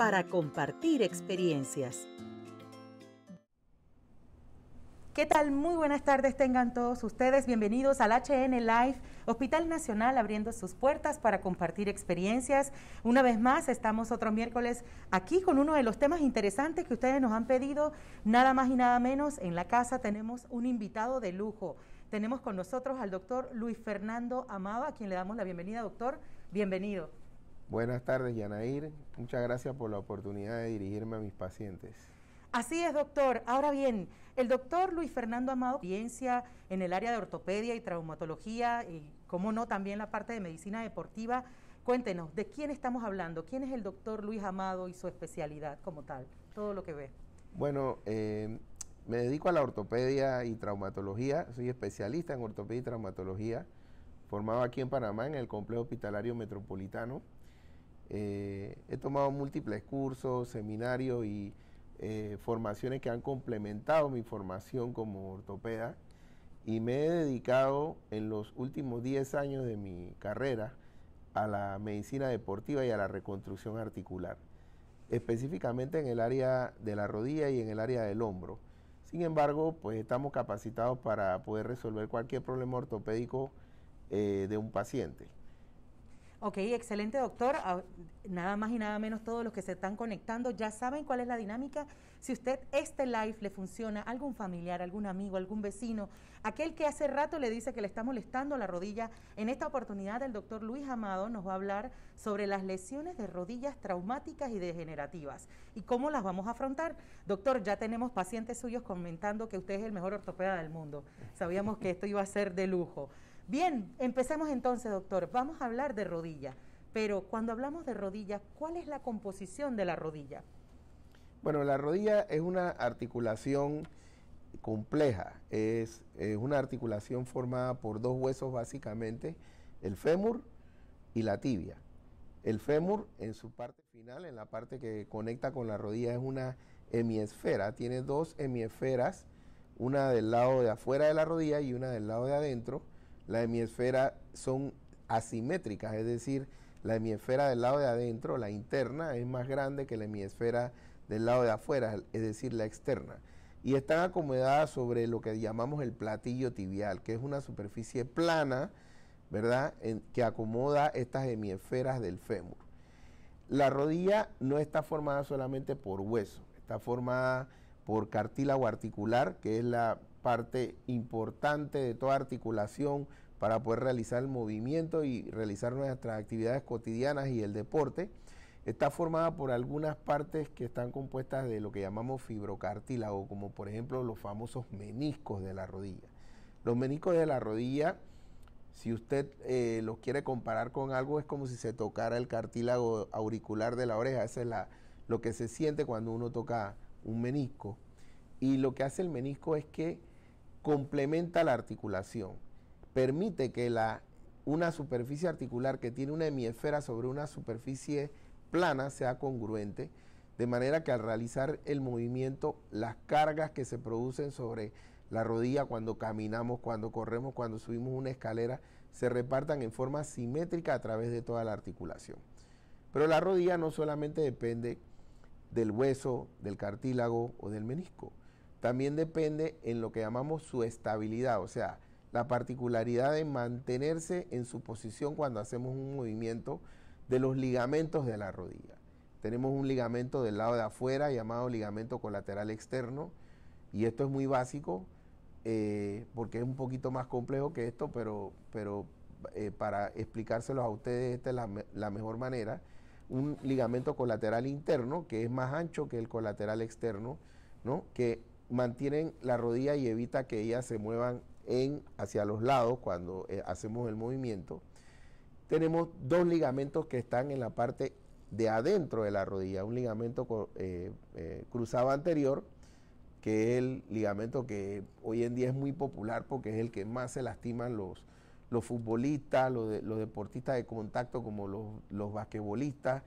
para compartir experiencias. ¿Qué tal? Muy buenas tardes tengan todos ustedes. Bienvenidos al HN Live, Hospital Nacional abriendo sus puertas para compartir experiencias. Una vez más, estamos otro miércoles aquí con uno de los temas interesantes que ustedes nos han pedido. Nada más y nada menos, en la casa tenemos un invitado de lujo. Tenemos con nosotros al doctor Luis Fernando Amado, a quien le damos la bienvenida, doctor. Bienvenido. Buenas tardes, Yanair. Muchas gracias por la oportunidad de dirigirme a mis pacientes. Así es, doctor. Ahora bien, el doctor Luis Fernando Amado, experiencia en el área de ortopedia y traumatología y, como no, también la parte de medicina deportiva. Cuéntenos, ¿de quién estamos hablando? ¿Quién es el doctor Luis Amado y su especialidad como tal? Todo lo que ve. Bueno, eh, me dedico a la ortopedia y traumatología. Soy especialista en ortopedia y traumatología, formado aquí en Panamá en el Complejo Hospitalario Metropolitano. Eh, he tomado múltiples cursos, seminarios y eh, formaciones que han complementado mi formación como ortopeda y me he dedicado en los últimos 10 años de mi carrera a la medicina deportiva y a la reconstrucción articular, específicamente en el área de la rodilla y en el área del hombro. Sin embargo, pues estamos capacitados para poder resolver cualquier problema ortopédico eh, de un paciente. Ok, excelente doctor. Ah, nada más y nada menos todos los que se están conectando ya saben cuál es la dinámica. Si usted este live le funciona a algún familiar, algún amigo, algún vecino, aquel que hace rato le dice que le está molestando la rodilla, en esta oportunidad el doctor Luis Amado nos va a hablar sobre las lesiones de rodillas traumáticas y degenerativas y cómo las vamos a afrontar. Doctor, ya tenemos pacientes suyos comentando que usted es el mejor ortopeda del mundo. Sabíamos que esto iba a ser de lujo. Bien, empecemos entonces, doctor. Vamos a hablar de rodilla, pero cuando hablamos de rodilla, ¿cuál es la composición de la rodilla? Bueno, la rodilla es una articulación compleja, es, es una articulación formada por dos huesos básicamente, el fémur y la tibia. El fémur en su parte final, en la parte que conecta con la rodilla, es una hemisfera, tiene dos hemisferas, una del lado de afuera de la rodilla y una del lado de adentro la hemisfera son asimétricas, es decir, la hemisfera del lado de adentro, la interna, es más grande que la hemisfera del lado de afuera, es decir, la externa. Y están acomodadas sobre lo que llamamos el platillo tibial, que es una superficie plana, ¿verdad?, que acomoda estas hemisferas del fémur. La rodilla no está formada solamente por hueso, está formada por cartílago articular, que es la parte importante de toda articulación para poder realizar el movimiento y realizar nuestras actividades cotidianas y el deporte. Está formada por algunas partes que están compuestas de lo que llamamos fibrocartílago, como por ejemplo los famosos meniscos de la rodilla. Los meniscos de la rodilla, si usted eh, los quiere comparar con algo, es como si se tocara el cartílago auricular de la oreja. eso es la, lo que se siente cuando uno toca un menisco. Y lo que hace el menisco es que complementa la articulación permite que la, una superficie articular que tiene una hemisfera sobre una superficie plana sea congruente, de manera que al realizar el movimiento, las cargas que se producen sobre la rodilla cuando caminamos, cuando corremos, cuando subimos una escalera, se repartan en forma simétrica a través de toda la articulación. Pero la rodilla no solamente depende del hueso, del cartílago o del menisco, también depende en lo que llamamos su estabilidad, o sea, la particularidad de mantenerse en su posición cuando hacemos un movimiento de los ligamentos de la rodilla. Tenemos un ligamento del lado de afuera llamado ligamento colateral externo y esto es muy básico eh, porque es un poquito más complejo que esto, pero, pero eh, para explicárselos a ustedes esta es la, mejor manera. Un ligamento colateral interno que es más ancho que el colateral externo, ¿no? que mantienen la rodilla y evita que ella se muevan hacia los lados cuando eh, hacemos el movimiento, tenemos dos ligamentos que están en la parte de adentro de la rodilla, un ligamento eh, eh, cruzado anterior, que es el ligamento que hoy en día es muy popular porque es el que más se lastiman los, los futbolistas, los, deportistas de contacto como los, los basquetbolistas,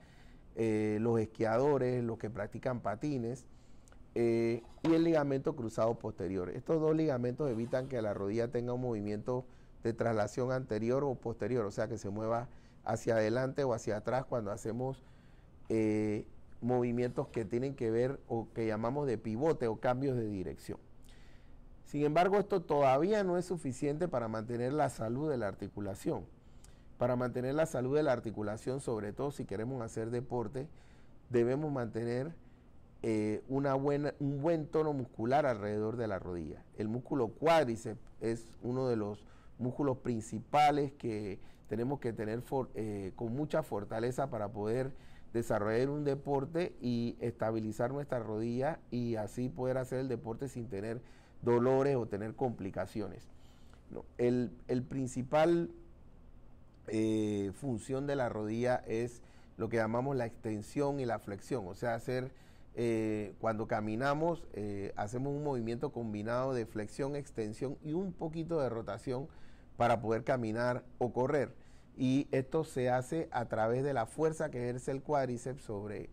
los esquiadores, los que practican patines. Eh, y el ligamento cruzado posterior. Estos dos ligamentos evitan que la rodilla tenga un movimiento de traslación anterior o posterior, o sea que se mueva hacia adelante o hacia atrás cuando hacemos eh, movimientos que tienen que ver o que llamamos de pivote o cambios de dirección. Sin embargo, esto todavía no es suficiente para mantener la salud de la articulación. Para mantener la salud de la articulación, sobre todo si queremos hacer deporte, debemos mantener eh, una buena, un buen tono muscular alrededor de la rodilla. El músculo cuádriceps es uno de los músculos principales que tenemos que tener eh, con mucha fortaleza para poder desarrollar un deporte y estabilizar nuestra rodilla y así poder hacer el deporte sin tener dolores o tener complicaciones. el, principal eh, función de la rodilla es lo que llamamos la extensión y la flexión, o sea, hacer eh, cuando caminamos eh, hacemos un movimiento combinado de flexión, extensión y un poquito de rotación para poder caminar o correr. Y esto se hace a través de la fuerza que ejerce el cuádriceps sobre,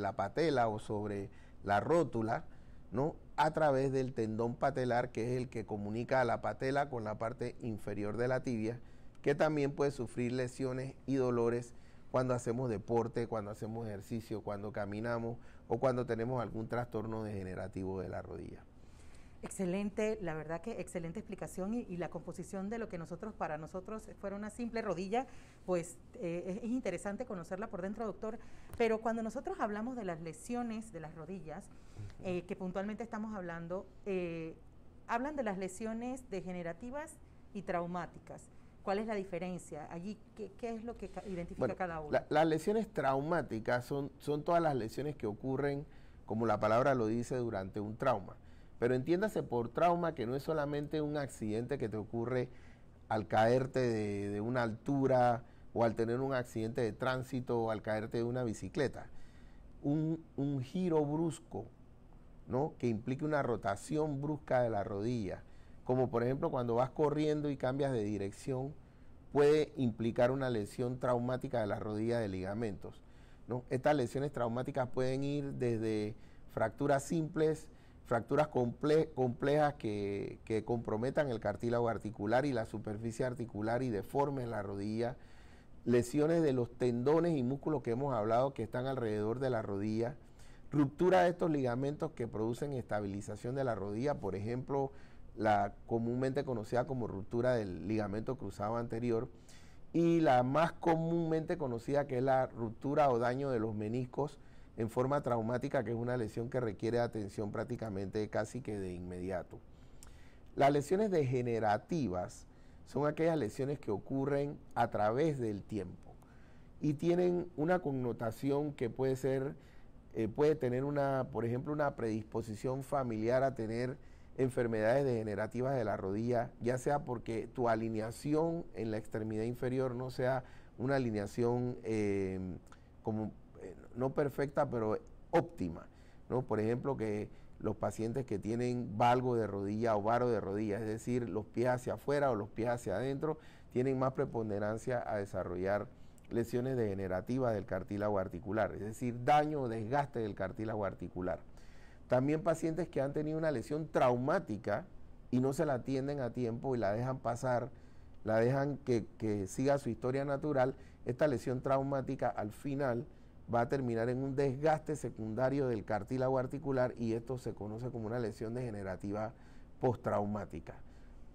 la patela o sobre la rótula, ¿no? A través del tendón patelar, que es el que comunica a la patela con la parte inferior de la tibia, que también puede sufrir lesiones y dolores cuando hacemos deporte, cuando hacemos ejercicio, cuando caminamos o cuando tenemos algún trastorno degenerativo de la rodilla. Excelente, la verdad que excelente explicación y, la composición de lo que nosotros para nosotros fuera una simple rodilla, pues eh, es, interesante conocerla por dentro, doctor. Pero cuando nosotros hablamos de las lesiones de las rodillas, eh, que puntualmente estamos hablando, eh, hablan de las lesiones degenerativas y traumáticas. ¿Cuál es la diferencia? Allí, ¿qué, es lo que identifica cada uno? las lesiones traumáticas son, son todas las lesiones que ocurren, como la palabra lo dice, durante un trauma. Pero entiéndase por trauma que no es solamente un accidente que te ocurre al caerte de, una altura o al tener un accidente de tránsito o al caerte de una bicicleta. Un, un giro brusco, ¿no? Que implique una rotación brusca de la rodilla como por ejemplo cuando vas corriendo y cambias de dirección, puede implicar una lesión traumática de la rodilla de ligamentos. Estas lesiones traumáticas pueden ir desde fracturas simples, fracturas complejas que, que, comprometan el cartílago articular y la superficie articular y deformen la rodilla, lesiones de los tendones y músculos que hemos hablado que están alrededor de la rodilla, ruptura de estos ligamentos que producen estabilización de la rodilla, por ejemplo, la comúnmente conocida como ruptura del ligamento cruzado anterior y la más comúnmente conocida que es la ruptura o daño de los meniscos en forma traumática, que es una lesión que requiere atención prácticamente casi que de inmediato. Las lesiones degenerativas son aquellas lesiones que ocurren a través del tiempo y tienen una connotación que puede ser, eh, puede tener una, por ejemplo, una predisposición familiar a tener enfermedades degenerativas de la rodilla, ya sea porque tu alineación en la extremidad inferior no sea una alineación em, como eh, no perfecta, pero óptima. Por ejemplo, que los pacientes que tienen valgo de rodilla o varo de rodilla, es decir, los pies hacia afuera o los pies hacia adentro, tienen más preponderancia a desarrollar lesiones degenerativas del cartílago articular, es decir, daño o desgaste del cartílago articular. También pacientes que han tenido una lesión traumática y no se la atienden a tiempo y la dejan pasar, la dejan que, siga su historia natural, esta lesión traumática al final va a terminar en un desgaste secundario del cartílago articular y esto se conoce como una lesión degenerativa postraumática.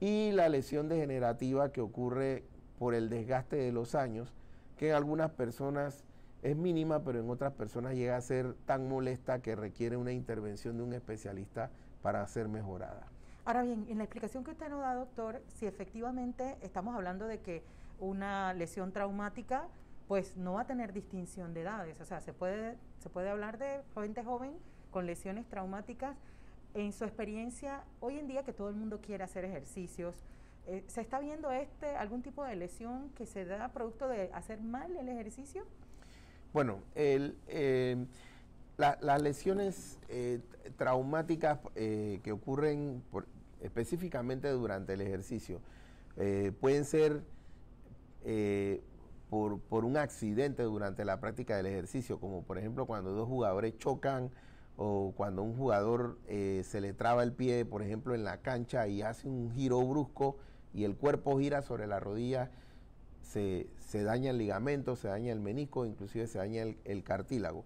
Y la lesión degenerativa que ocurre por el desgaste de los años, que en algunas personas es mínima, pero en otras personas llega a ser tan molesta que requiere una intervención de un especialista para ser mejorada. Ahora bien, en la explicación que usted nos da, doctor, si efectivamente estamos hablando de que una lesión traumática pues no va a tener distinción de edades, o sea, se puede, se puede hablar de gente joven con lesiones traumáticas. En su experiencia, hoy en día que todo el mundo quiere hacer ejercicios, eh, ¿se está viendo este algún tipo de lesión que se da producto de hacer mal el ejercicio? Bueno, el, em, las lesiones eh, traumáticas eh, que ocurren específicamente durante el ejercicio eh, pueden ser por, un accidente durante la práctica del ejercicio, como por ejemplo cuando dos jugadores chocan o cuando un jugador se le traba el pie, por ejemplo, en la cancha y hace un giro brusco y el cuerpo gira sobre la rodilla se, daña el ligamento, se daña el menisco, inclusive se daña el, cartílago.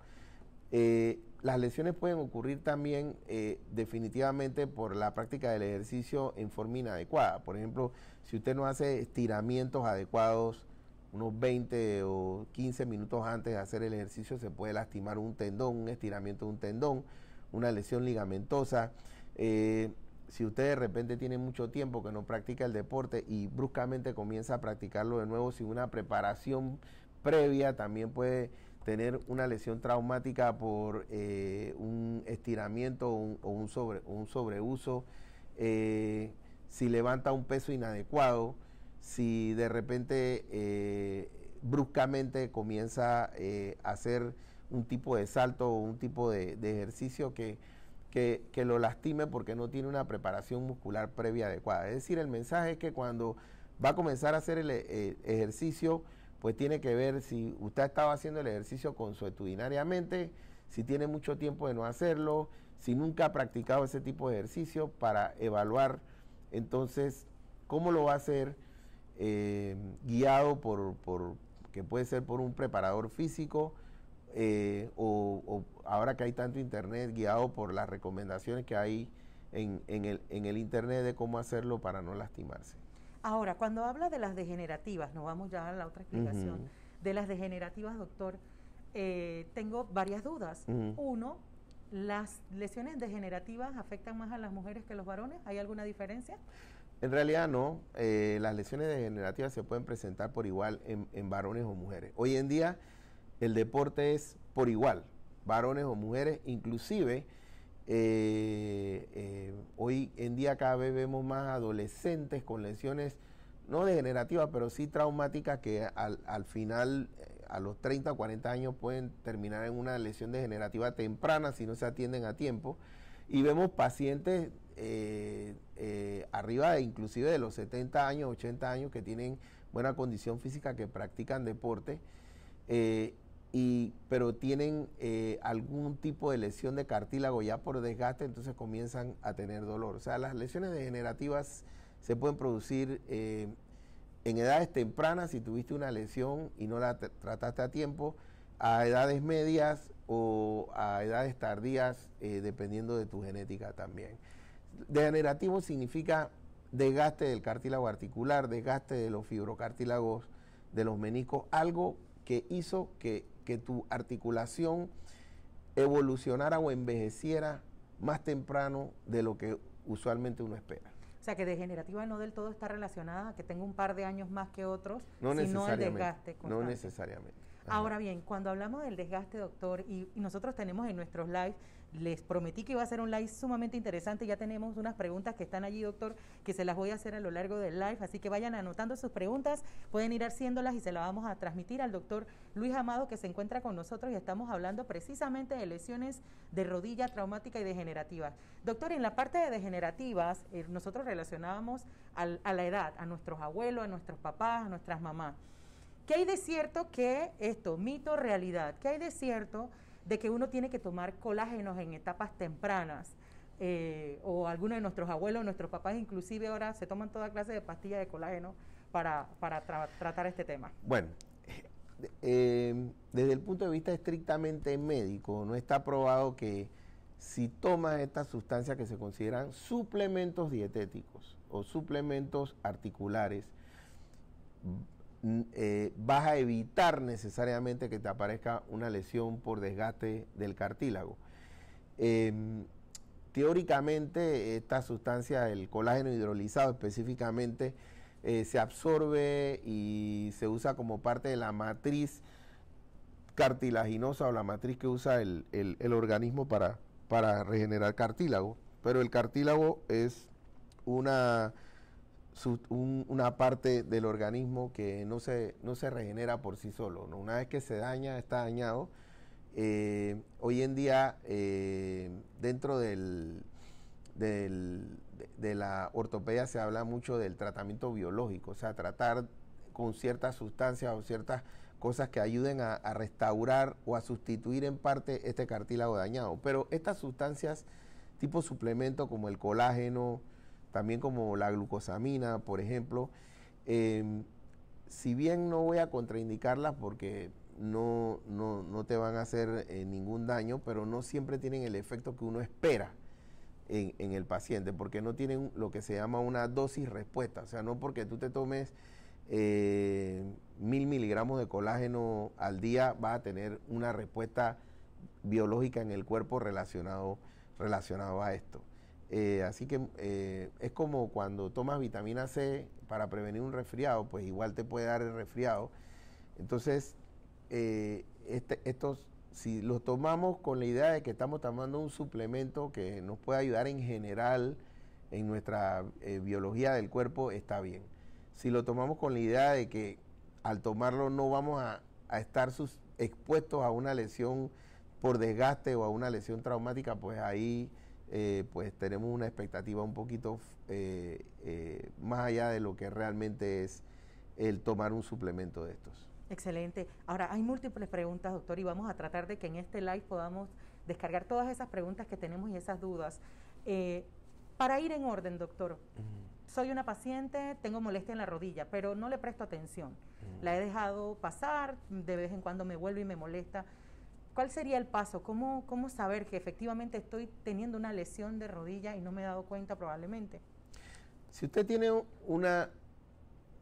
Eh, las lesiones pueden ocurrir también eh, definitivamente por la práctica del ejercicio en forma inadecuada. Por ejemplo, si usted no hace estiramientos adecuados unos 20 o 15 minutos antes de hacer el ejercicio se puede lastimar un tendón, un estiramiento de un tendón, una lesión ligamentosa. Eh, si usted de repente tiene mucho tiempo que no practica el deporte y bruscamente comienza a practicarlo de nuevo sin una preparación previa, también puede tener una lesión traumática por eh, un estiramiento o un, sobre, un sobreuso, eh, si levanta un peso inadecuado, si de repente eh, bruscamente comienza a hacer un tipo de salto o un tipo de ejercicio que que, lo lastime porque no tiene una preparación muscular previa adecuada. Es decir, el mensaje es que cuando va a comenzar a hacer eh, el, ejercicio, pues tiene que ver si usted ha estado haciendo el ejercicio consuetudinariamente, si tiene mucho tiempo de no hacerlo, si nunca ha practicado ese tipo de ejercicio para evaluar entonces cómo lo va a hacer eh, guiado por, por, que puede ser por un preparador físico, eh, o, ahora que hay tanto internet guiado por las recomendaciones que hay en, el, en el internet de cómo hacerlo para no lastimarse. Ahora, cuando habla de las degenerativas, nos vamos ya a la otra explicación, de las degenerativas, doctor, eh, tengo varias dudas. Uno, ¿las lesiones degenerativas afectan más a las mujeres que a los varones? ¿Hay alguna diferencia? En realidad no, eh, las lesiones degenerativas se pueden presentar por igual en, en varones o mujeres. Hoy en día el deporte es por igual, varones o mujeres, inclusive eh, eh, hoy en día cada vez vemos más adolescentes con lesiones no degenerativas, pero sí traumáticas que al, final, eh, a los 30 o 40 años, pueden terminar en una lesión degenerativa temprana si no se atienden a tiempo. Y vemos pacientes arriba de, inclusive de los 70 años, 80 años, que tienen buena condición física, que practican deporte y, pero tienen eh, algún tipo de lesión de cartílago ya por desgaste, entonces comienzan a tener dolor. O sea, las lesiones degenerativas se pueden producir eh, en edades tempranas si tuviste una lesión y no la trataste a tiempo, a edades medias o a edades tardías, eh, dependiendo de tu genética también. Degenerativo significa desgaste del cartílago articular, desgaste de los fibrocartílagos, de los meniscos, algo que hizo que que tu articulación evolucionara o envejeciera más temprano de lo que usualmente uno espera. O sea que degenerativa no del todo está relacionada a que tenga un par de años más que otros, no sino el desgaste. No necesariamente. Ahora bien, cuando hablamos del desgaste, doctor, y nosotros tenemos en nuestros lives les prometí que iba a ser un live sumamente interesante. Ya tenemos unas preguntas que están allí, doctor, que se las voy a hacer a lo largo del live. Así que vayan anotando sus preguntas, pueden ir haciéndolas y se las vamos a transmitir al doctor Luis Amado, que se encuentra con nosotros y estamos hablando precisamente de lesiones de rodilla traumática y degenerativas. Doctor, en la parte de degenerativas, eh, nosotros relacionábamos a la edad, a nuestros abuelos, a nuestros papás, a nuestras mamás. ¿Qué hay de cierto que esto, mito, realidad? ¿Qué hay de cierto de que uno tiene que tomar colágenos en etapas tempranas. Eh, o algunos de nuestros abuelos, nuestros papás inclusive ahora se toman toda clase de pastillas de colágeno para, tratar este tema. Bueno, eh, em, desde el punto de vista estrictamente médico, no está probado que si tomas estas sustancias que se consideran suplementos dietéticos o suplementos articulares, eh, vas a evitar necesariamente que te aparezca una lesión por desgaste del cartílago. Em, teóricamente, esta sustancia, el colágeno hidrolizado específicamente, eh, se absorbe y se usa como parte de la matriz cartilaginosa o la matriz que usa el, el organismo para, para regenerar cartílago. Pero el cartílago es una una parte del organismo que no se, no se regenera por sí solo. Una vez que se daña, está dañado. Eh, hoy en día, eh, dentro del, de, la ortopedia se habla mucho del tratamiento biológico, o sea, tratar con ciertas sustancias o ciertas cosas que ayuden a, restaurar o a sustituir en parte este cartílago dañado. Pero estas sustancias tipo suplemento como el colágeno, también como la glucosamina, por ejemplo. Em, si bien no voy a contraindicarlas porque no, te van a hacer eh, ningún daño, pero no siempre tienen el efecto que uno espera en, el paciente, porque no tienen lo que se llama una dosis respuesta. O sea, no porque tú te tomes eh, mil miligramos de colágeno al día vas a tener una respuesta biológica en el cuerpo relacionado, relacionado a esto. Eh, así que eh, es como cuando tomas vitamina C para prevenir un resfriado, pues igual te puede dar el resfriado. Entonces, eh, este, estos, si los tomamos con la idea de que estamos tomando un suplemento que nos puede ayudar en general en nuestra biología del cuerpo, está bien. Si lo tomamos con la idea de que al tomarlo no vamos a, estar expuestos a una lesión por desgaste o a una lesión traumática, pues ahí eh, pues tenemos una expectativa un poquito eh, eh, más allá de lo que realmente es el tomar un suplemento de estos. Excelente. Ahora, hay múltiples preguntas, doctor, y vamos a tratar de que en este live podamos descargar todas esas preguntas que tenemos y esas dudas. para ir en orden, doctor, soy una paciente, tengo molestia en la rodilla, pero no le presto atención. La he dejado pasar, de vez en cuando me vuelve y me molesta ¿Cuál sería el paso? ¿Cómo, ¿Cómo saber que efectivamente estoy teniendo una lesión de rodilla y no me he dado cuenta probablemente? Si usted tiene una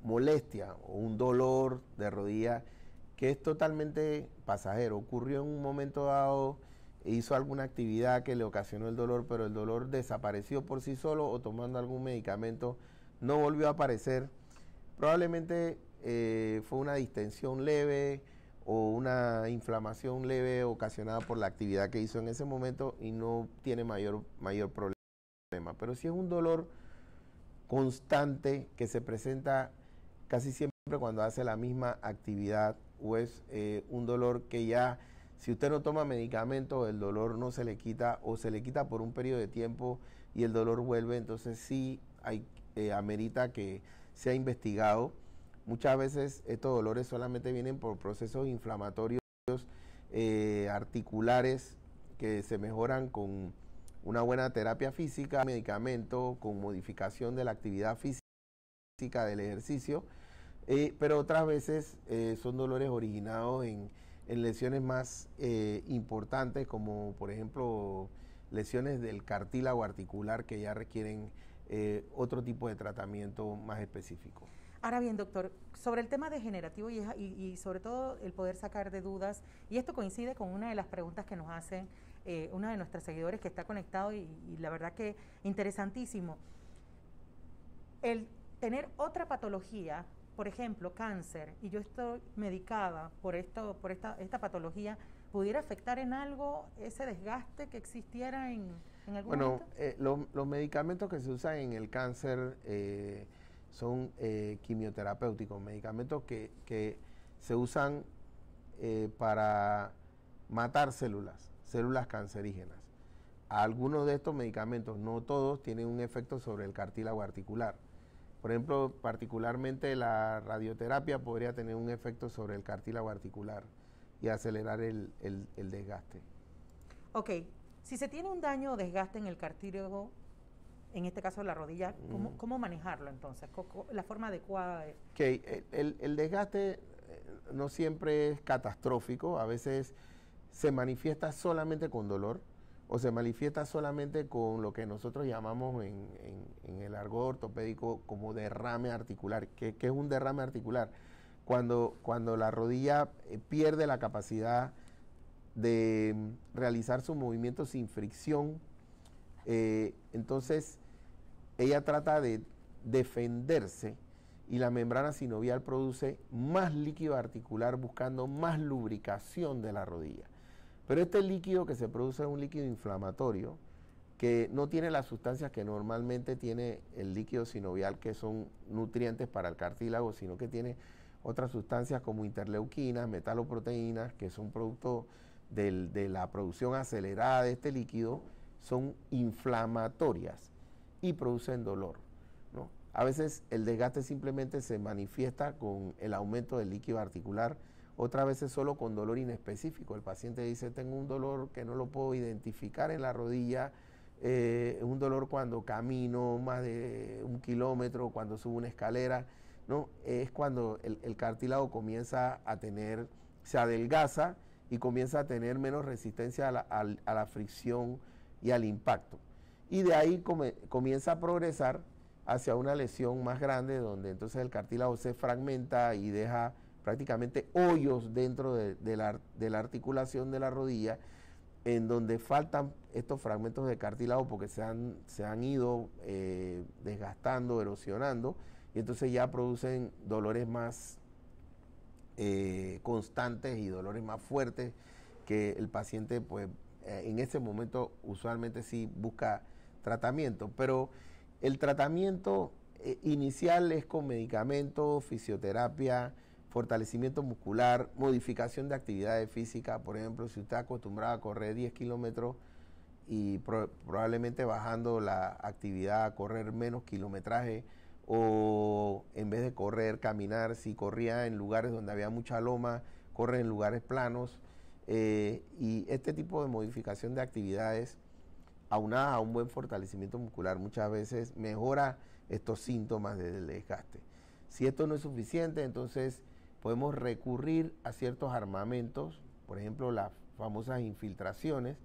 molestia o un dolor de rodilla que es totalmente pasajero, ocurrió en un momento dado, hizo alguna actividad que le ocasionó el dolor, pero el dolor desapareció por sí solo o tomando algún medicamento no volvió a aparecer, probablemente eh, fue una distensión leve, o una inflamación leve ocasionada por la actividad que hizo en ese momento y no tiene mayor, mayor problema. Pero si es un dolor constante que se presenta casi siempre cuando hace la misma actividad o es eh, un dolor que ya si usted no toma medicamento, el dolor no se le quita o se le quita por un periodo de tiempo y el dolor vuelve, entonces sí hay, eh, amerita que sea investigado Muchas veces estos dolores solamente vienen por procesos inflamatorios eh, articulares que se mejoran con una buena terapia física, medicamento, con modificación de la actividad física del ejercicio, eh, pero otras veces eh, son dolores originados en lesiones más importantes como por ejemplo lesiones del cartílago articular que ya requieren otro tipo de tratamiento más específico. Ahora bien, doctor, sobre el tema degenerativo y, sobre todo el poder sacar de dudas, y esto coincide con una de las preguntas que nos hacen eh, una de nuestras seguidores que está conectado y, la verdad que interesantísimo. El tener otra patología, por ejemplo, cáncer, y yo estoy medicada por, esto, por esta, esta patología, ¿pudiera afectar en algo ese desgaste que existiera en, algún bueno, momento? Bueno, eh, los medicamentos que se usan en el cáncer... Eh, son eh, quimioterapéuticos, medicamentos que, se usan eh, para matar células, células cancerígenas. Algunos de estos medicamentos, no todos, tienen un efecto sobre el cartílago articular. Por ejemplo, particularmente la radioterapia podría tener un efecto sobre el cartílago articular y acelerar el, el desgaste. Ok, si se tiene un daño o desgaste en el cartílago en este caso la rodilla, ¿cómo, mm. manejarlo entonces? La forma adecuada El, desgaste eh, no siempre es catastrófico, a veces se manifiesta solamente con dolor o se manifiesta solamente con lo que nosotros llamamos en, el argot ortopédico como derrame articular. ¿Qué, es un derrame articular? Cuando, cuando la rodilla eh, pierde la capacidad de realizar su movimiento sin fricción eh, entonces, ella trata de defenderse y la membrana sinovial produce más líquido articular buscando más lubricación de la rodilla. Pero este líquido que se produce es un líquido inflamatorio que no tiene las sustancias que normalmente tiene el líquido sinovial, que son nutrientes para el cartílago, sino que tiene otras sustancias como interleuquinas, metaloproteínas, que son producto de la producción acelerada de este líquido son inflamatorias y producen dolor. ¿no? A veces el desgaste simplemente se manifiesta con el aumento del líquido articular, otras veces solo con dolor inespecífico. El paciente dice, tengo un dolor que no lo puedo identificar en la rodilla, eh, un dolor cuando camino más de un kilómetro, cuando subo una escalera, ¿no? es cuando el, el cartílago comienza a tener, se adelgaza y comienza a tener menos resistencia a la fricción y al impacto. Y de ahí comienza a progresar hacia una lesión más grande donde entonces el cartílago se fragmenta y deja prácticamente hoyos dentro de, la, articulación de la rodilla en donde faltan estos fragmentos de cartílago porque se han, se han ido eh, desgastando, erosionando, y entonces ya producen dolores más eh, constantes y dolores más fuertes que el paciente pues eh, en ese momento usualmente sí busca tratamiento, pero el tratamiento eh, inicial es con medicamentos, fisioterapia, fortalecimiento muscular, modificación de actividades físicas, por ejemplo, si usted está acostumbrado a correr 10 kilómetros y probablemente bajando la actividad a correr menos kilometraje o en vez de correr, caminar, si corría en lugares donde había mucha loma, corre en lugares planos, eh, y este tipo de modificación de actividades aunada a un buen fortalecimiento muscular muchas veces mejora estos síntomas del desgaste. Si esto no es suficiente, entonces podemos recurrir a ciertos armamentos, por ejemplo las famosas infiltraciones,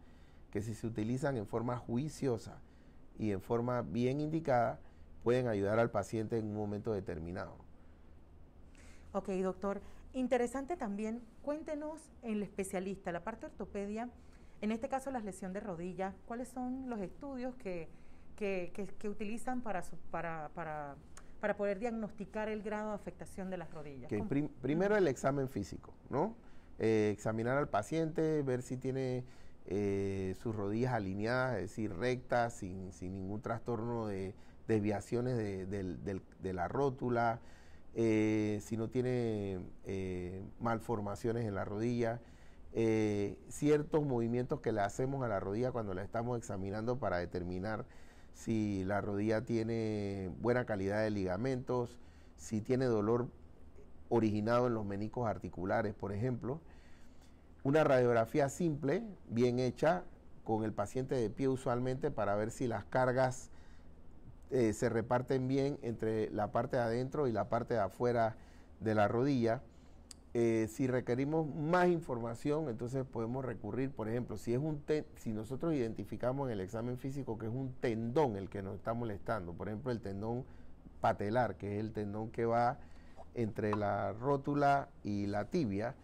que si se utilizan en forma juiciosa y en forma bien indicada, pueden ayudar al paciente en un momento determinado. Ok, doctor. Interesante también, cuéntenos el especialista, la parte de ortopedia, en este caso las lesión de rodillas, ¿cuáles son los estudios que, utilizan para, para, poder diagnosticar el grado de afectación de las rodillas? primero el examen físico, ¿no? Eh, examinar al paciente, ver si tiene eh, sus rodillas alineadas, es decir, rectas, sin, sin ningún trastorno de desviaciones de, de la rótula eh, si no tiene eh, malformaciones en la rodilla, eh, ciertos movimientos que le hacemos a la rodilla cuando la estamos examinando para determinar si la rodilla tiene buena calidad de ligamentos, si tiene dolor originado en los menicos articulares, por ejemplo. Una radiografía simple, bien hecha, con el paciente de pie usualmente para ver si las cargas eh, se reparten bien entre la parte de adentro y la parte de afuera de la rodilla. Eh, si requerimos más información, entonces podemos recurrir, por ejemplo, si, nosotros identificamos en el examen físico que es un tendón el que nos está molestando, por ejemplo, el tendón patelar, que es el tendón que va entre la rótula y la tibia,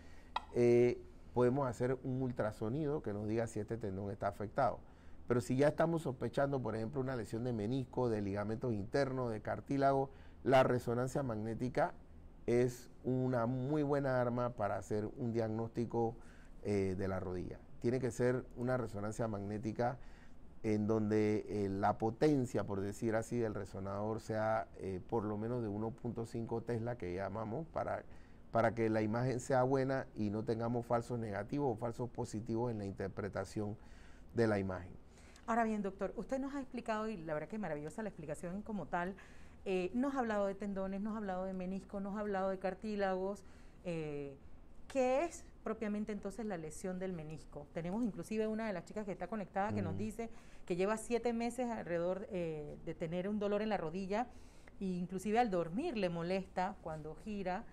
eh, podemos hacer un ultrasonido que nos diga si este tendón está afectado. Pero si ya estamos sospechando, por ejemplo, una lesión de menisco, de ligamentos internos, de cartílago, la resonancia magnética es una muy buena arma para hacer un diagnóstico eh, de la rodilla. Tiene que ser una resonancia magnética en donde eh, la potencia, por decir así, del resonador sea eh, por lo menos de 1.5 Tesla que llamamos para, para que la imagen sea buena y no tengamos falsos negativos o falsos positivos en la interpretación de la imagen. Ahora bien, doctor, usted nos ha explicado, y la verdad que maravillosa la explicación como tal, eh, nos ha hablado de tendones, nos ha hablado de menisco, nos ha hablado de cartílagos. Eh, ¿Qué es propiamente entonces la lesión del menisco? Tenemos inclusive una de las chicas que está conectada que nos mm. dice que lleva siete meses alrededor eh, de tener un dolor en la rodilla e inclusive al dormir le molesta cuando gira.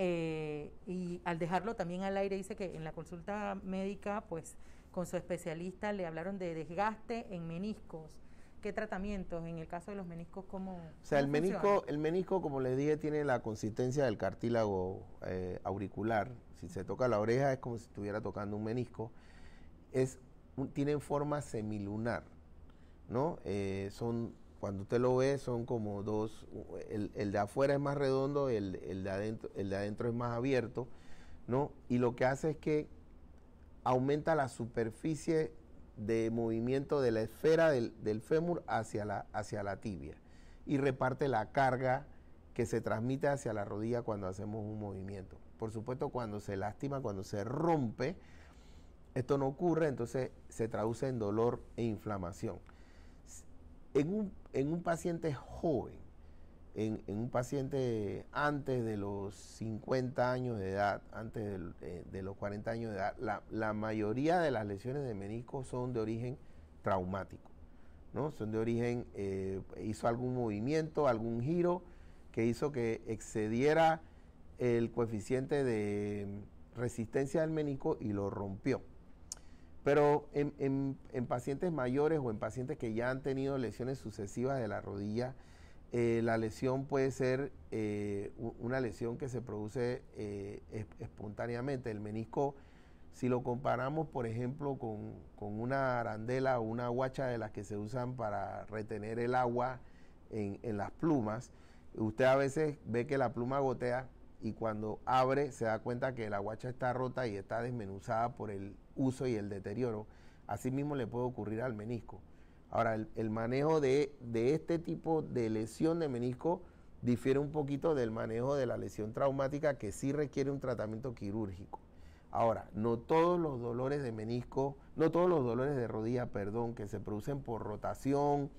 Eh, y al dejarlo también al aire dice que en la consulta médica pues con su especialista le hablaron de desgaste en meniscos. ¿Qué tratamientos? En el caso de los meniscos, ¿cómo? O sea, el, menisco, el menisco, como les dije, tiene la consistencia del cartílago eh, auricular. Si se toca la oreja, es como si estuviera tocando un menisco. Es, tienen forma semilunar, ¿no? Eh, son, cuando usted lo ve, son como dos. El, de afuera es más redondo, el, de adentro, el de adentro es más abierto, ¿no? Y lo que hace es que aumenta la superficie de movimiento de la esfera del, fémur hacia la, hacia la tibia y reparte la carga que se transmite hacia la rodilla cuando hacemos un movimiento. Por supuesto, cuando se lastima, cuando se rompe, esto no ocurre, entonces se traduce en dolor e inflamación. En en un paciente joven, en, un paciente antes de los 50 años de edad, antes eh, de, los 40 años de edad, la, mayoría de las lesiones de menisco son de origen traumático, Son de origen, eh, hizo algún movimiento, algún giro que hizo que excediera el coeficiente de resistencia del menisco y lo rompió. Pero en pacientes mayores o en pacientes que ya han tenido lesiones sucesivas de la rodilla, eh, la lesión puede ser eh, una lesión que se produce eh, espontáneamente. El menisco, si lo comparamos, por ejemplo, con, una arandela o una guacha de las que se usan para retener el agua en, en, las plumas, usted a veces ve que la pluma gotea y cuando abre se da cuenta que la guacha está rota y está desmenuzada por el uso y el deterioro. Asimismo le puede ocurrir al menisco. Ahora, el, manejo de, de, este tipo de lesión de menisco difiere un poquito del manejo de la lesión traumática que sí requiere un tratamiento quirúrgico. Ahora, no todos los dolores de menisco, no todos los dolores de rodilla, perdón, que se producen por rotación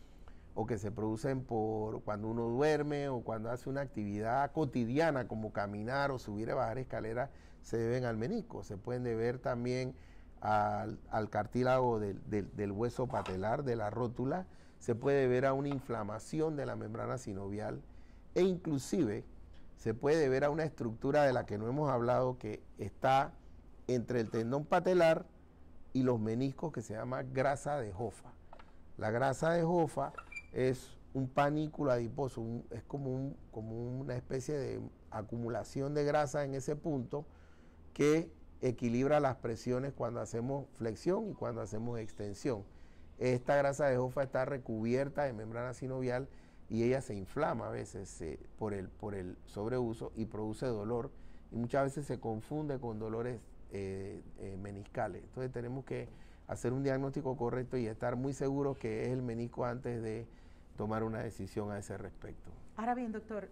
o que se producen por cuando uno duerme o cuando hace una actividad cotidiana como caminar o subir y bajar escaleras, se deben al menisco. Se pueden deber también al, cartílago del, hueso patelar, de la rótula, se puede ver a una inflamación de la membrana sinovial e inclusive se puede ver a una estructura de la que no hemos hablado que está entre el tendón patelar y los meniscos que se llama grasa de Jofa. La grasa de Jofa es un panículo adiposo, es como, como una especie de acumulación de grasa en ese punto que equilibra las presiones cuando hacemos flexión y cuando hacemos extensión. Esta grasa de jofa está recubierta de membrana sinovial y ella se inflama a veces eh, por, el, por el sobreuso y produce dolor y muchas veces se confunde con dolores eh, eh, meniscales. Entonces tenemos que hacer un diagnóstico correcto y estar muy seguros que es el menisco antes de tomar una decisión a ese respecto. Ahora bien, doctor,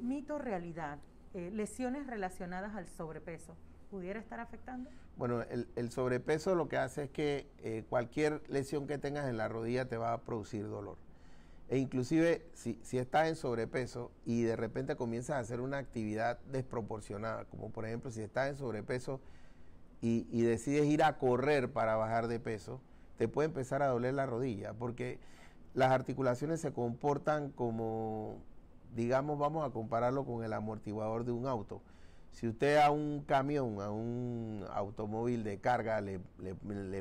mito realidad, lesiones relacionadas al sobrepeso pudiera estar afectando? Bueno, el, sobrepeso lo que hace es que eh, cualquier lesión que tengas en la rodilla te va a producir dolor. E inclusive si, estás en sobrepeso y de repente comienzas a hacer una actividad desproporcionada, como por ejemplo si estás en sobrepeso y, y decides ir a correr para bajar de peso, te puede empezar a doler la rodilla, porque las articulaciones se comportan como, digamos, vamos a compararlo con el amortiguador de un auto si usted a un camión, a un automóvil de carga le,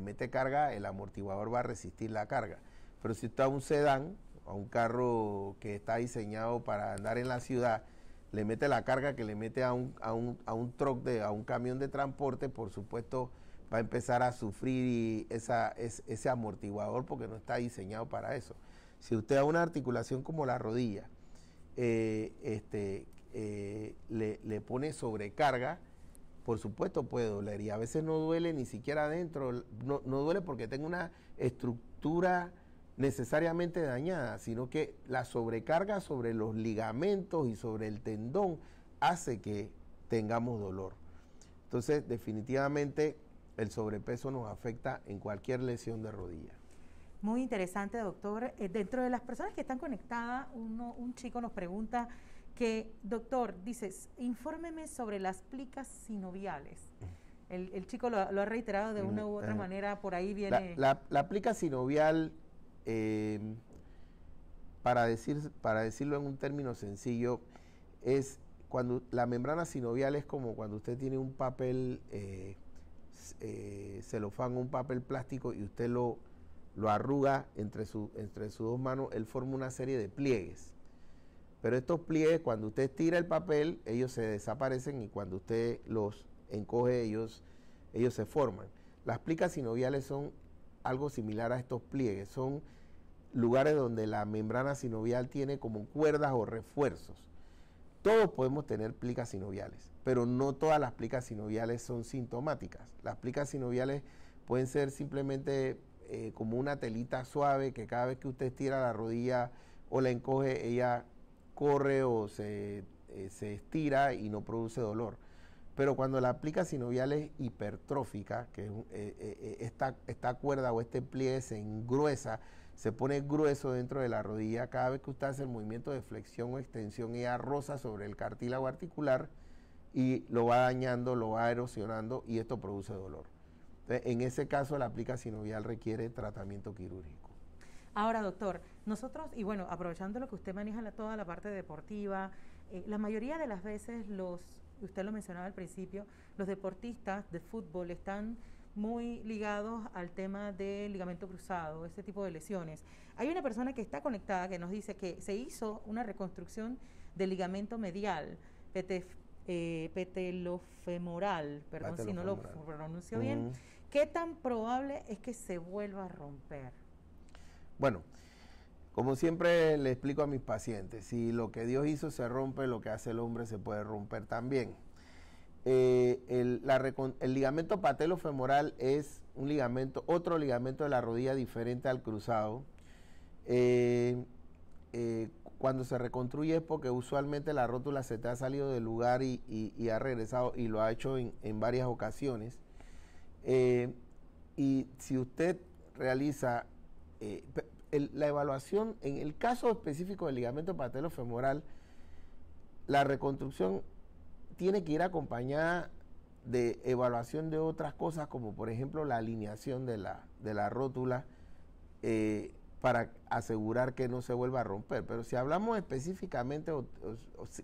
mete carga, el amortiguador va a resistir la carga. Pero si usted a un sedán, a un carro que está diseñado para andar en la ciudad, le mete la carga que le mete a un, a un, a un truck, de, a un camión de transporte, por supuesto va a empezar a sufrir esa, ese amortiguador porque no está diseñado para eso. Si usted a una articulación como la rodilla, eh, este, eh, le, pone sobrecarga, por supuesto puede doler. Y a veces no duele ni siquiera adentro, no, duele porque tengo una estructura necesariamente dañada, sino que la sobrecarga sobre los ligamentos y sobre el tendón hace que tengamos dolor. Entonces, definitivamente el sobrepeso nos afecta en cualquier lesión de rodilla. Muy interesante, doctor. Eh, dentro de las personas que están conectadas, un chico nos pregunta que, doctor, dices, infórmeme sobre las plicas sinoviales. Mm. El, chico lo, ha reiterado de una mm, u otra eh, manera, por ahí viene... La, plica sinovial, em, para, decir, para decirlo en un término sencillo, es cuando la membrana sinovial es como cuando usted tiene un papel eh, eh, celofán, un papel plástico y usted lo, lo arruga entre, su, entre sus dos manos, él forma una serie de pliegues. Pero estos pliegues, cuando usted tira el papel, ellos se desaparecen y cuando usted los encoge, ellos, ellos se forman. Las plicas sinoviales son algo similar a estos pliegues, son lugares donde la membrana sinovial tiene como cuerdas o refuerzos. Todos podemos tener plicas sinoviales, pero no todas las plicas sinoviales son sintomáticas. Las plicas sinoviales pueden ser simplemente eh, como una telita suave que cada vez que usted tira la rodilla o la encoge, ella corre o eh, se, estira y no produce dolor. Pero cuando la aplica sinovial es hipertrófica, que eh, eh, esta, cuerda o este pliegue se engruesa, se pone grueso dentro de la rodilla, cada vez que usted hace el movimiento de flexión o extensión, ella rosa sobre el cartílago articular y lo va dañando, lo va erosionando y esto produce dolor. en ese caso, la aplica sinovial requiere tratamiento quirúrgico. Ahora, doctor, nosotros, y bueno, aprovechando lo que usted maneja toda la parte deportiva, eh, la mayoría de las veces los, usted lo mencionaba al principio, los deportistas de fútbol están muy ligados al tema del ligamento cruzado, este tipo de lesiones. Hay una persona que está conectada que nos dice que se hizo una reconstrucción del ligamento medial, eh, petelofemoral, perdón si no lo pronuncio bien, ¿qué tan probable es que se vuelva a romper? Bueno, como siempre le explico a mis pacientes, si lo que Dios hizo se rompe, lo que hace el hombre se puede romper también. Eh, el, ligamento patelofemoral es un ligamento, otro ligamento de la rodilla diferente al cruzado. Eh, eh, cuando se reconstruye es porque usualmente la rótula se te ha salido del lugar y, ha regresado y lo ha hecho en varias ocasiones. y si usted realiza, la evaluación, en el caso específico del ligamento patelofemoral, la reconstrucción tiene que ir acompañada de evaluación de otras cosas, como por ejemplo la alineación de la, de la rótula, eh, para asegurar que no se vuelva a romper. Pero si hablamos específicamente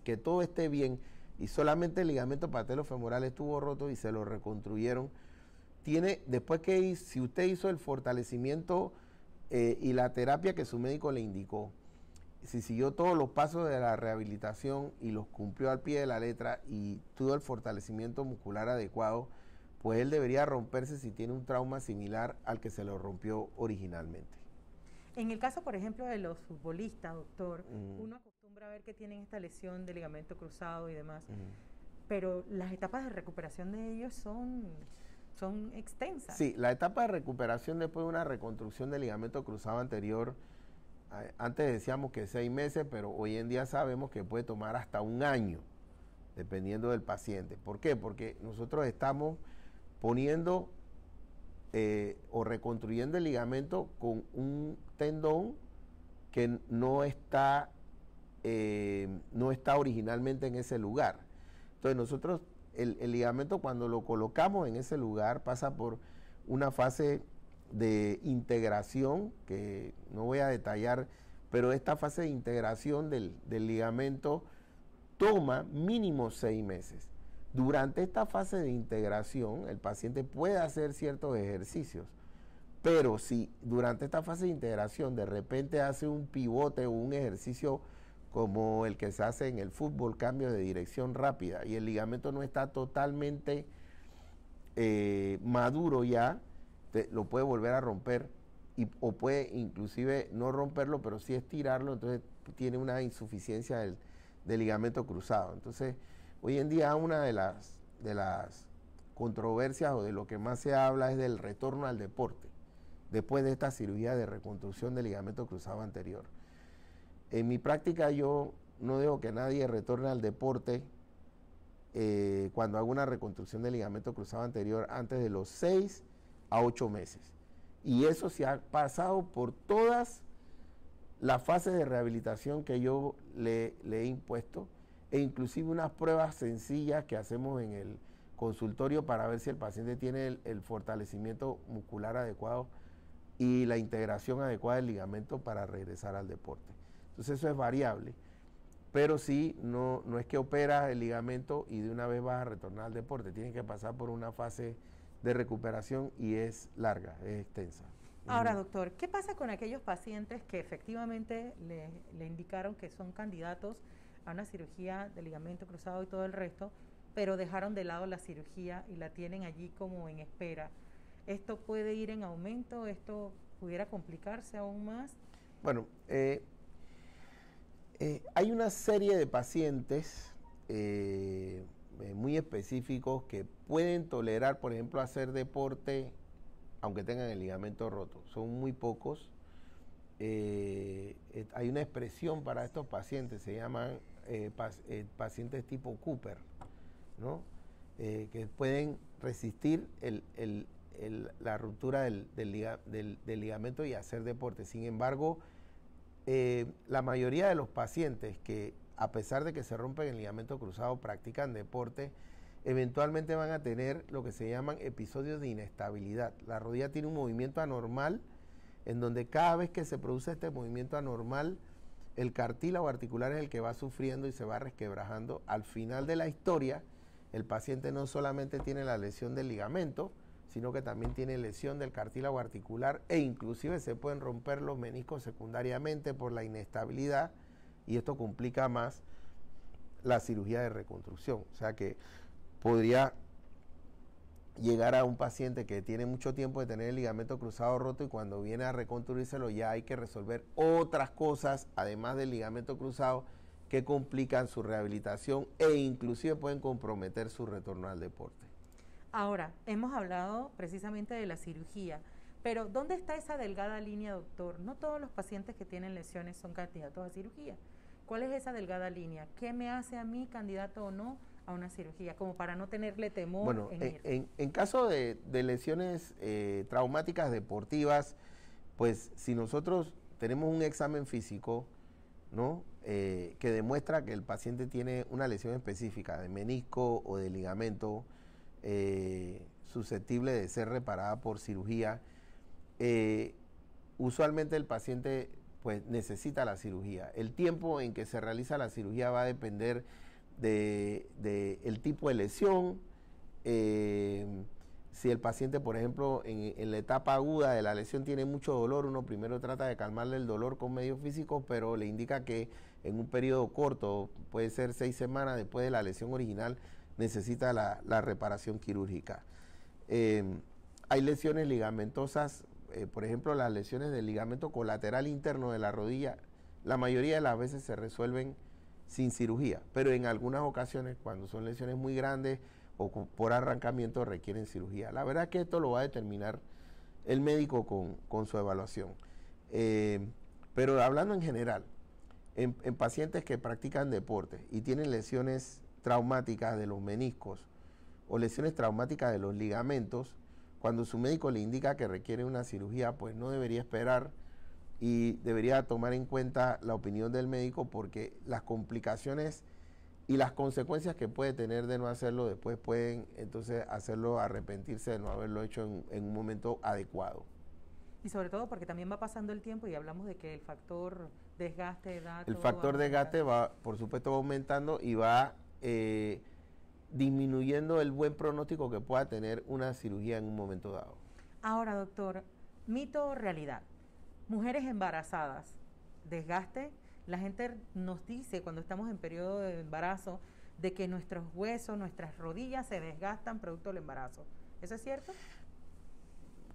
que todo esté bien y solamente el ligamento patelofemoral estuvo roto y se lo reconstruyeron, tiene, después que si usted hizo el fortalecimiento, eh, y la terapia que su médico le indicó. Si siguió todos los pasos de la rehabilitación y los cumplió al pie de la letra y tuvo el fortalecimiento muscular adecuado, pues él debería romperse si tiene un trauma similar al que se lo rompió originalmente. En el caso, por ejemplo, de los futbolistas, doctor, mm. uno acostumbra a ver que tienen esta lesión de ligamento cruzado y demás, pero las etapas de recuperación de ellos son son extensas. Sí, la etapa de recuperación después de una reconstrucción del ligamento cruzado anterior, antes decíamos que seis meses, pero hoy en día sabemos que puede tomar hasta un año, dependiendo del paciente. ¿Por qué? Porque nosotros estamos poniendo eh, o reconstruyendo el ligamento con un tendón que no está, eh, no está originalmente en ese lugar. Entonces nosotros el, ligamento cuando lo colocamos en ese lugar pasa por una fase de integración, que no voy a detallar, pero esta fase de integración del, del, ligamento toma mínimo seis meses. Durante esta fase de integración, el paciente puede hacer ciertos ejercicios, pero si durante esta fase de integración de repente hace un pivote o un ejercicio como el que se hace en el fútbol, cambio de dirección rápida, y el ligamento no está totalmente eh, maduro ya, lo puede volver a romper, o puede inclusive no romperlo, pero sí estirarlo, entonces tiene una insuficiencia del, del ligamento cruzado. Entonces, hoy en día una de las, de las controversias o de lo que más se habla es del retorno al deporte, después de esta cirugía de reconstrucción del ligamento cruzado anterior en mi práctica yo no dejo que nadie retorne al deporte eh, cuando hago una reconstrucción del ligamento cruzado anterior antes de los 6 a 8 meses. Y eso se ha pasado por todas las fases de rehabilitación que yo le, he impuesto e inclusive unas pruebas sencillas que hacemos en el consultorio para ver si el paciente tiene el fortalecimiento muscular adecuado y la integración adecuada del ligamento para regresar al deporte. Entonces eso es variable. Pero sí, no, no es que operas el ligamento y de una vez vas a retornar al deporte. Tienes que pasar por una fase de recuperación y es larga, es extensa. Ahora, doctor, ¿qué pasa con aquellos pacientes que efectivamente le, le indicaron que son candidatos a una cirugía de ligamento cruzado y todo el resto, pero dejaron de lado la cirugía y la tienen allí como en espera. ¿Esto puede ir en aumento? ¿Esto pudiera complicarse aún más? Bueno, eh, eh, hay una serie de pacientes eh, eh, muy específicos que pueden tolerar, por ejemplo, hacer deporte aunque tengan el ligamento roto. Son muy pocos. hay una expresión para estos pacientes, se llaman pacientes tipo Cooper, que pueden resistir la ruptura del ligamento y hacer deporte. Sin embargo, eh, la mayoría de los pacientes que, a pesar de que se rompen el ligamento cruzado, practican deporte, eventualmente van a tener lo que se llaman episodios de inestabilidad. La rodilla tiene un movimiento anormal en donde cada vez que se produce este movimiento anormal, el cartílago articular es el que va sufriendo y se va resquebrajando. Al final de la historia, el paciente no solamente tiene la lesión del ligamento, sino que también tiene lesión del cartílago articular e inclusive se pueden romper los meniscos secundariamente por la inestabilidad y esto complica más la cirugía de reconstrucción. O sea que podría llegar a un paciente que tiene mucho tiempo de tener el ligamento cruzado roto y cuando viene a reconstruírselo ya hay que resolver otras cosas además del ligamento cruzado que complican su rehabilitación e inclusive pueden comprometer su retorno al deporte. Ahora, hemos hablado precisamente de la cirugía, pero ¿dónde está esa delgada línea, doctor? No todos los pacientes que tienen lesiones son candidatos a cirugía. ¿Cuál es esa delgada línea? ¿Qué me hace a mí candidato o no a una cirugía? Como para no tenerle temor. Bueno, en, caso de, lesiones eh, traumáticas deportivas, pues si nosotros tenemos un examen físico, ¿no? Eh, que demuestra que el paciente tiene una lesión específica de menisco o de ligamento, eh, susceptible de ser reparada por cirugía. Eh, usualmente el paciente pues necesita la cirugía. El tiempo en que se realiza la cirugía va a depender del de, tipo de lesión. Eh, si el paciente, por ejemplo, en, en, la etapa aguda de la lesión tiene mucho dolor, uno primero trata de calmarle el dolor con medios físicos, pero le indica que en un periodo corto, puede ser seis semanas después de la lesión original, necesita la, reparación quirúrgica. Em, hay lesiones ligamentosas, eh, por ejemplo, las lesiones del ligamento colateral interno de la rodilla, la mayoría de las veces se resuelven sin cirugía, pero en algunas ocasiones, cuando son lesiones muy grandes o por arrancamiento, requieren cirugía. La verdad que esto lo va a determinar el médico con, su evaluación. Em, pero hablando en general, en, en, pacientes que practican deporte y tienen lesiones traumáticas de los meniscos o lesiones traumáticas de los ligamentos, cuando su médico le indica que requiere una cirugía, pues no debería esperar y debería tomar en cuenta la opinión del médico porque las complicaciones y las consecuencias que puede tener de no hacerlo después pueden entonces hacerlo arrepentirse de no haberlo hecho en, un momento adecuado. Y sobre todo porque también va pasando el tiempo y hablamos de que el factor desgaste, edad... El factor desgaste va, por supuesto, va aumentando y va eh, disminuyendo el buen pronóstico que pueda tener una cirugía en un momento dado. Ahora, doctor, mito o realidad. Mujeres embarazadas, desgaste. La gente nos dice cuando estamos en periodo de embarazo de que nuestros huesos, nuestras rodillas se desgastan producto del embarazo. ¿Eso es cierto?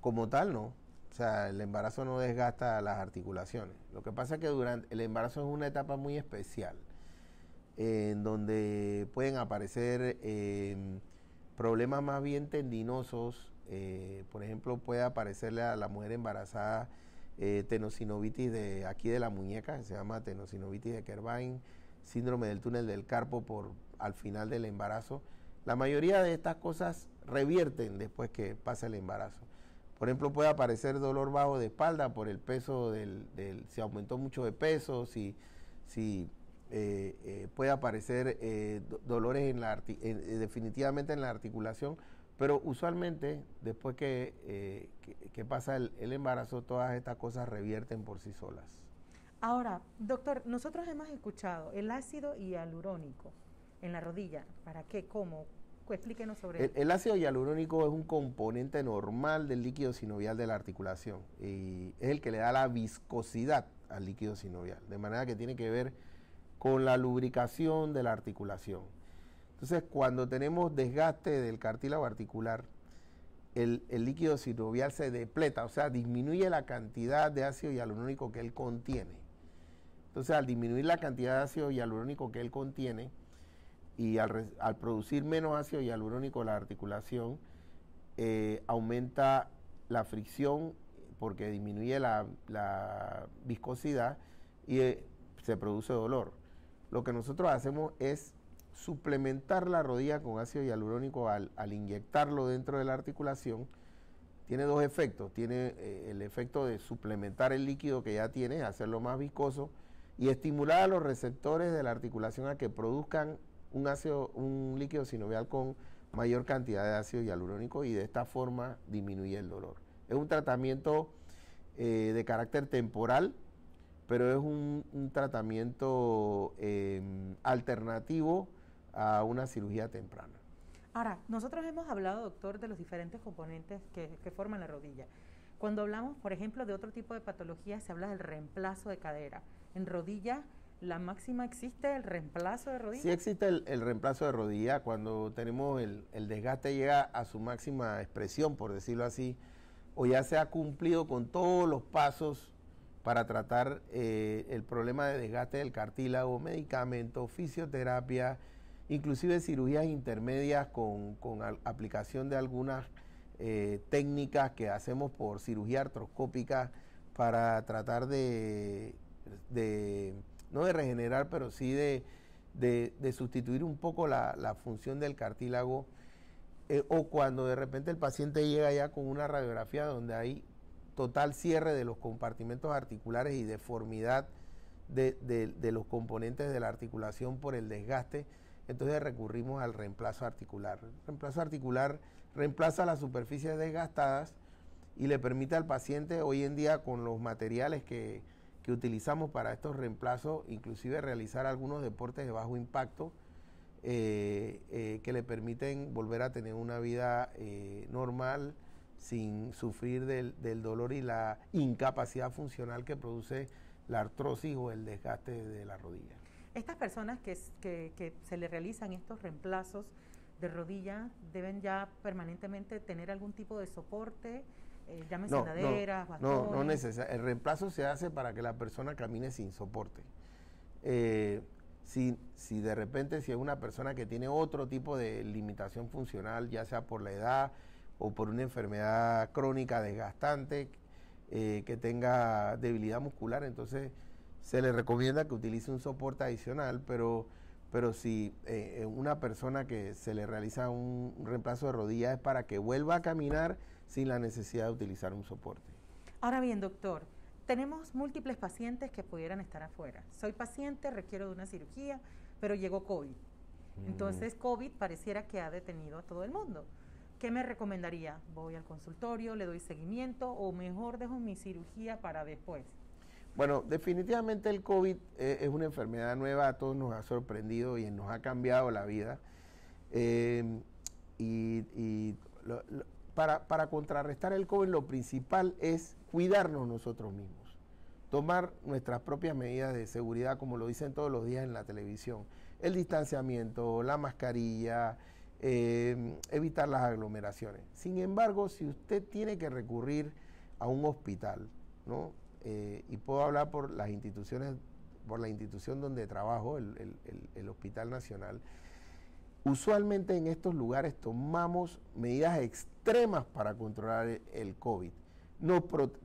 Como tal, no. O sea, el embarazo no desgasta las articulaciones. Lo que pasa es que durante el embarazo es una etapa muy especial en donde pueden aparecer eh, problemas más bien tendinosos. Eh, por ejemplo, puede aparecerle a la mujer embarazada eh, tenosinovitis de aquí de la muñeca, que se llama tenosinovitis de Kerbain, síndrome del túnel del carpo por al final del embarazo. La mayoría de estas cosas revierten después que pasa el embarazo. Por ejemplo, puede aparecer dolor bajo de espalda por el peso del, del si aumentó mucho de peso, si, si eh, eh, puede aparecer eh, dolores en la definitivamente en la articulación, pero usualmente después que, pasa el, embarazo, todas estas cosas revierten por sí solas. Ahora, doctor, nosotros hemos escuchado el ácido hialurónico en la rodilla. ¿Para qué? ¿Cómo? Explíquenos sobre eso. el ácido hialurónico es un componente normal del líquido sinovial de la articulación y es el que le da la viscosidad al líquido sinovial. De manera que tiene que ver con la lubricación de la articulación. Entonces, cuando tenemos desgaste del cartílago articular, el, líquido sinovial se depleta, o sea, disminuye la cantidad de ácido hialurónico que él contiene. Entonces, al disminuir la cantidad de ácido hialurónico que él contiene y al, producir menos ácido hialurónico la articulación, eh, aumenta la fricción porque disminuye la, viscosidad y eh, se produce dolor lo que nosotros hacemos es suplementar la rodilla con ácido hialurónico al, inyectarlo dentro de la articulación. Tiene dos efectos. Tiene eh, el efecto de suplementar el líquido que ya tiene, hacerlo más viscoso y estimular a los receptores de la articulación a que produzcan un, ácido, un líquido sinovial con mayor cantidad de ácido hialurónico y de esta forma disminuye el dolor. Es un tratamiento eh, de carácter temporal pero es un, tratamiento em, alternativo a una cirugía temprana. Ahora, nosotros hemos hablado, doctor, de los diferentes componentes que, forman la rodilla. Cuando hablamos, por ejemplo, de otro tipo de patología, se habla del reemplazo de cadera. En rodilla, la máxima existe el reemplazo de rodilla. Sí existe el, reemplazo de rodilla cuando tenemos el, el, desgaste llega a su máxima expresión, por decirlo así, o ya se ha cumplido con todos los pasos para tratar eh, el problema de desgaste del cartílago, medicamentos, fisioterapia, inclusive cirugías intermedias con, con aplicación de algunas eh, técnicas que hacemos por cirugía artroscópica para tratar de, no de regenerar, pero sí de, de, sustituir un poco la, función del cartílago. Eh, o cuando de repente el paciente llega ya con una radiografía donde hay total cierre de los compartimentos articulares y deformidad de, los componentes de la articulación por el desgaste, entonces recurrimos al reemplazo articular. El reemplazo articular reemplaza las superficies desgastadas y le permite al paciente hoy en día con los materiales que, utilizamos para estos reemplazos, inclusive realizar algunos deportes de bajo impacto eh, eh, que le permiten volver a tener una vida eh, normal sin sufrir del, dolor y la incapacidad funcional que produce la artrosis o el desgaste de la rodilla. Estas personas que, se le realizan estos reemplazos de rodilla deben ya permanentemente tener algún tipo de soporte, eh, no, no, No, no El reemplazo se hace para que la persona camine sin soporte. Eh, si, si de repente si es una persona que tiene otro tipo de limitación funcional, ya sea por la edad, o por una enfermedad crónica desgastante eh, que tenga debilidad muscular, entonces se le recomienda que utilice un soporte adicional, pero, si eh, eh, una persona que se le realiza un, reemplazo de rodilla es para que vuelva a caminar sin la necesidad de utilizar un soporte. Ahora bien, doctor, tenemos múltiples pacientes que pudieran estar afuera. Soy paciente, requiero de una cirugía, pero llegó COVID. Mm. Entonces COVID pareciera que ha detenido a todo el mundo. ¿qué me recomendaría? ¿Voy al consultorio, le doy seguimiento o mejor dejo mi cirugía para después? Bueno, definitivamente el COVID eh, es una enfermedad nueva, a todos nos ha sorprendido y nos ha cambiado la vida. Eh, y, para contrarrestar el COVID lo principal es cuidarnos nosotros mismos, tomar nuestras propias medidas de seguridad como lo dicen todos los días en la televisión, el distanciamiento, la mascarilla, eh, evitar las aglomeraciones. Sin embargo, si usted tiene que recurrir a un hospital, eh, y puedo hablar por las instituciones, por la institución donde trabajo, el, Hospital Nacional, usualmente en estos lugares tomamos medidas extremas para controlar el, COVID. Nos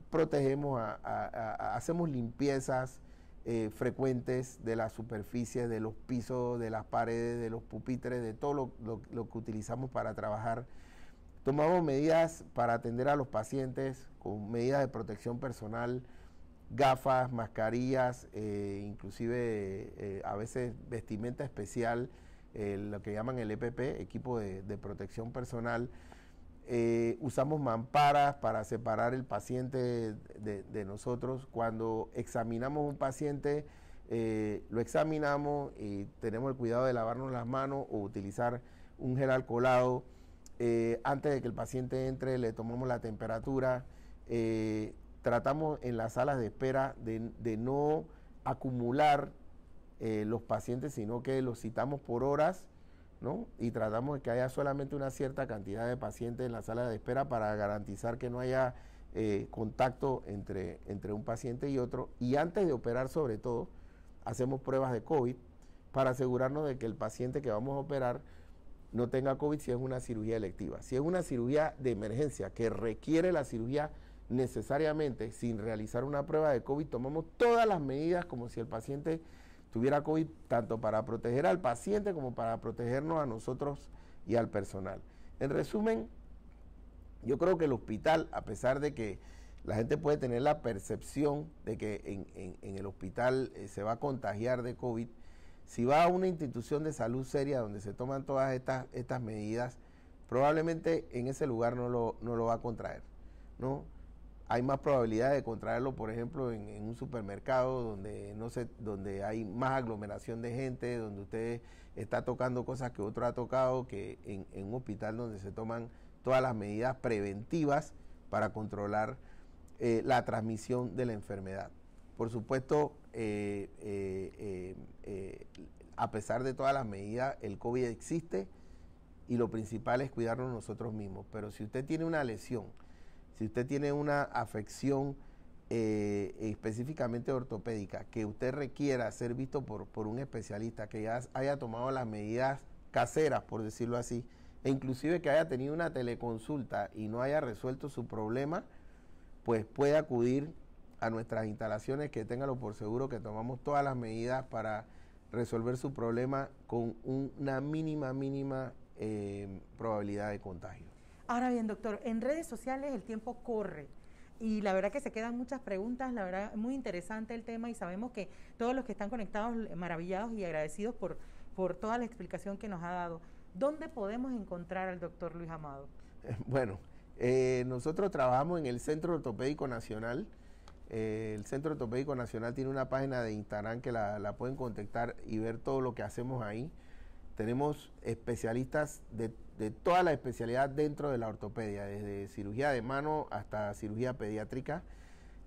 protegemos, hacemos limpiezas, eh, frecuentes de las superficies, de los pisos, de las paredes, de los pupitres, de todo lo, que utilizamos para trabajar. Tomamos medidas para atender a los pacientes con medidas de protección personal, gafas, mascarillas, eh, inclusive eh, a veces vestimenta especial, lo que llaman el EPP, equipo de protección personal eh, usamos mamparas para separar el paciente de, nosotros. Cuando examinamos un paciente, eh, lo examinamos y tenemos el cuidado de lavarnos las manos o utilizar un gel alcoholado. Eh, antes de que el paciente entre, le tomamos la temperatura. tratamos en las salas de espera de no acumular los pacientes, sino que los citamos por horas y tratamos de que haya solamente una cierta cantidad de pacientes en la sala de espera para garantizar que no haya eh, contacto entre, entre un paciente y otro. Y antes de operar, sobre todo, hacemos pruebas de COVID para asegurarnos de que el paciente que vamos a operar no tenga COVID si es una cirugía electiva. Si es una cirugía de emergencia que requiere la cirugía necesariamente sin realizar una prueba de COVID, tomamos todas las medidas como si el paciente tuviera COVID, tanto para proteger al paciente como para protegernos a nosotros y al personal. En resumen, yo creo que el hospital, a pesar de que la gente puede tener la percepción de que en, el hospital eh, se va a contagiar de COVID, si va a una institución de salud seria donde se toman todas estas, estas medidas, probablemente en ese lugar no lo, no lo va a contraer. ¿no? hay más probabilidad de contraerlo, por ejemplo, en, un supermercado donde no se, donde hay más aglomeración de gente, donde usted está tocando cosas que otro ha tocado, que en, un hospital donde se toman todas las medidas preventivas para controlar eh, la transmisión de la enfermedad. Por supuesto, eh, eh, a pesar de todas las medidas, el COVID existe y lo principal es cuidarnos nosotros mismos. Pero si usted tiene una lesión, si usted tiene una afección eh, específicamente ortopédica, que usted requiera ser visto por, por, un especialista, que ya haya tomado las medidas caseras, por decirlo así, e inclusive que haya tenido una teleconsulta y no haya resuelto su problema, pues puede acudir a nuestras instalaciones, que téngalo por seguro que tomamos todas las medidas para resolver su problema con una mínima, mínima eh, probabilidad de contagio. Ahora bien, doctor, en redes sociales el tiempo corre. Y la verdad que se quedan muchas preguntas, la verdad muy interesante el tema y sabemos que todos los que están conectados eh, maravillados y agradecidos por, por toda la explicación que nos ha dado. ¿Dónde podemos encontrar al doctor Luis Amado? Eh, bueno, eh, nosotros trabajamos en el Centro Ortopédico Nacional. el Centro Ortopédico Nacional tiene una página de Instagram que la pueden contactar y ver todo lo que hacemos ahí. Tenemos especialistas de de toda la especialidad dentro de la ortopedia, desde cirugía de mano hasta cirugía pediátrica.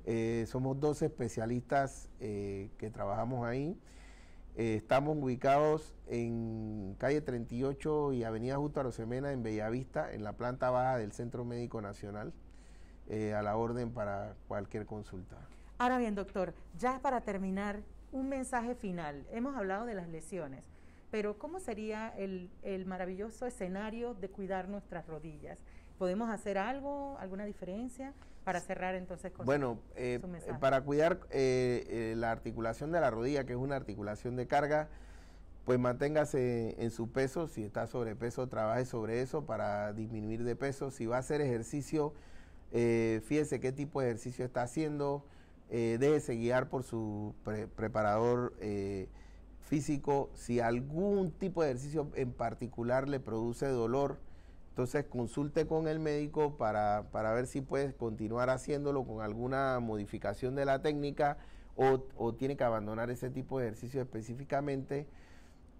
Eh, somos dos especialistas eh, que trabajamos ahí. Eh, estamos ubicados en calle 38 y avenida Justo Arosemena en Bellavista, en la planta baja del Centro Médico Nacional, a la orden para cualquier consulta. Ahora bien, doctor, ya para terminar, un mensaje final. Hemos hablado de las lesiones pero ¿cómo sería el, maravilloso escenario de cuidar nuestras rodillas? ¿Podemos hacer algo, alguna diferencia para cerrar entonces con Bueno, eh, para cuidar eh, eh, la articulación de la rodilla, que es una articulación de carga, pues manténgase en su peso, si está sobrepeso, trabaje sobre eso para disminuir de peso, si va a hacer ejercicio, eh, fíjese qué tipo de ejercicio está haciendo, déjese guiar por su preparador físico, si algún tipo de ejercicio en particular le produce dolor, entonces consulte con el médico para, ver si puedes continuar haciéndolo con alguna modificación de la técnica o, tiene que abandonar ese tipo de ejercicio específicamente.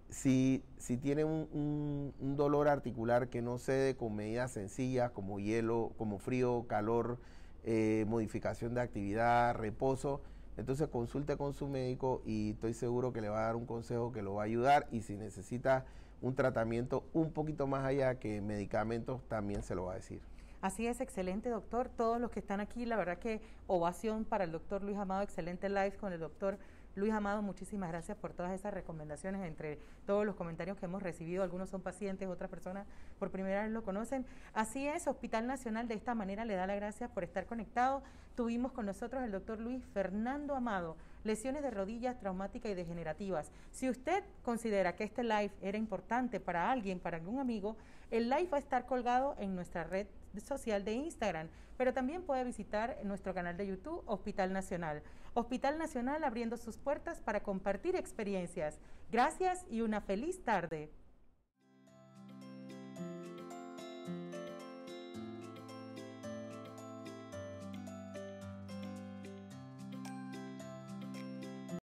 Si, tiene un, dolor articular que no cede con medidas sencillas como hielo, como frío, calor, eh, modificación de actividad, reposo, entonces consulte con su médico y estoy seguro que le va a dar un consejo que lo va a ayudar y si necesita un tratamiento un poquito más allá que medicamentos, también se lo va a decir. Así es, excelente doctor. Todos los que están aquí, la verdad que ovación para el doctor Luis Amado, excelente live con el doctor Luis Amado, muchísimas gracias por todas esas recomendaciones, entre todos los comentarios que hemos recibido, algunos son pacientes, otras personas por primera vez lo conocen. Así es, Hospital Nacional de esta manera le da las gracias por estar conectado. Tuvimos con nosotros el doctor Luis Fernando Amado, lesiones de rodillas traumáticas y degenerativas. Si usted considera que este live era importante para alguien, para algún amigo, el live va a estar colgado en nuestra red social de Instagram, pero también puede visitar nuestro canal de YouTube Hospital Nacional. Hospital Nacional abriendo sus puertas para compartir experiencias. Gracias y una feliz tarde.